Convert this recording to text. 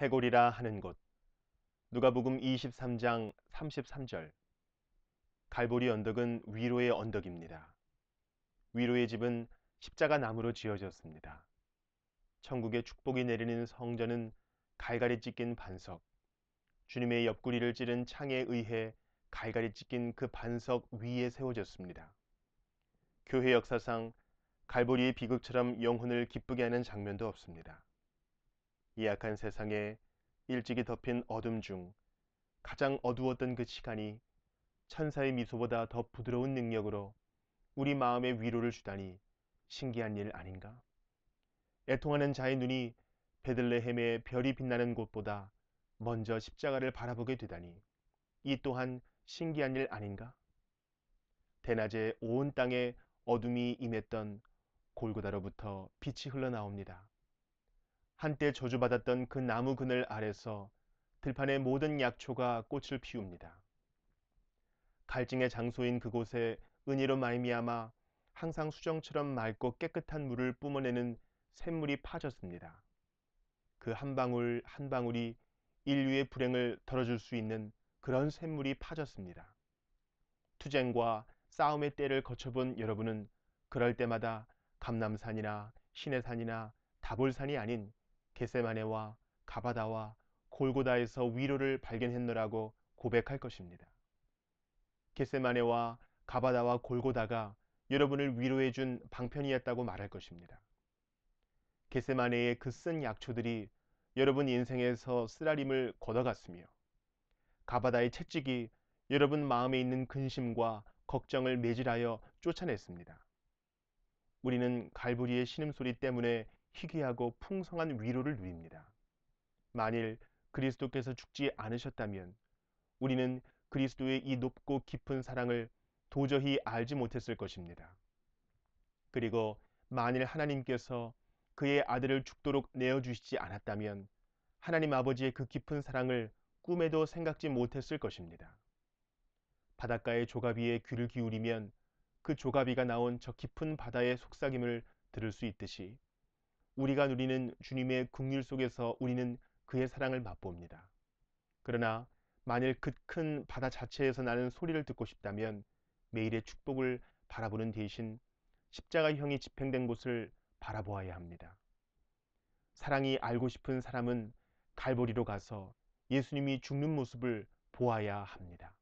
해골이라 하는 곳 누가복음 23장 33절 갈보리 언덕은 위로의 언덕입니다. 위로의 집은 십자가 나무로 지어졌습니다. 천국의 축복이 내리는 성전은 갈갈이 찢긴 반석, 주님의 옆구리를 찌른 창에 의해 갈갈이 찢긴 그 반석 위에 세워졌습니다. 교회 역사상 갈보리의 비극처럼 영혼을 기쁘게 하는 장면도 없습니다. 이 약한 세상에 일찍이 덮인 어둠 중 가장 어두웠던 그 시간이 천사의 미소보다 더 부드러운 능력으로 우리 마음에 위로를 주다니 신기한 일 아닌가? 애통하는 자의 눈이 베들레헴의 별이 빛나는 곳보다 먼저 십자가를 바라보게 되다니 이 또한 신기한 일 아닌가? 대낮에 온 땅에 어둠이 임했던 골고다로부터 빛이 흘러나옵니다. 한때 저주받았던 그 나무 그늘 아래서 들판의 모든 약초가 꽃을 피웁니다. 갈증의 장소인 그곳에 은혜로 말미암아 항상 수정처럼 맑고 깨끗한 물을 뿜어내는 샘물이 파졌습니다. 그 한 방울 한 방울이 인류의 불행을 덜어줄 수 있는 그런 샘물이 파졌습니다. 투쟁과 싸움의 때를 거쳐본 여러분은 그럴 때마다 감남산이나 신해산이나 다볼산이 아닌 겟세마네와 가바다와 골고다에서 위로를 발견했노라고 고백할 것입니다. 겟세마네와 가바다와 골고다가 여러분을 위로해 준 방편이었다고 말할 것입니다. 겟세마네의 그 쓴 약초들이 여러분 인생에서 쓰라림을 걷어갔으며 가바다의 채찍이 여러분 마음에 있는 근심과 걱정을 매질하여 쫓아냈습니다. 우리는 갈부리의 신음소리 때문에 희귀하고 풍성한 위로를 누립니다. 만일 그리스도께서 죽지 않으셨다면 우리는 그리스도의 이 높고 깊은 사랑을 도저히 알지 못했을 것입니다. 그리고 만일 하나님께서 그의 아들을 죽도록 내어주시지 않았다면 하나님 아버지의 그 깊은 사랑을 꿈에도 생각지 못했을 것입니다. 바닷가의 조가비에 귀를 기울이면 그 조가비가 나온 저 깊은 바다의 속삭임을 들을 수 있듯이 우리가 누리는 주님의 긍휼 속에서 우리는 그의 사랑을 맛봅니다. 그러나 만일 그 큰 바다 자체에서 나는 소리를 듣고 싶다면 매일의 축복을 바라보는 대신 십자가형이 집행된 곳을 바라보아야 합니다. 사랑이 알고 싶은 사람은 갈보리로 가서 예수님이 죽는 모습을 보아야 합니다.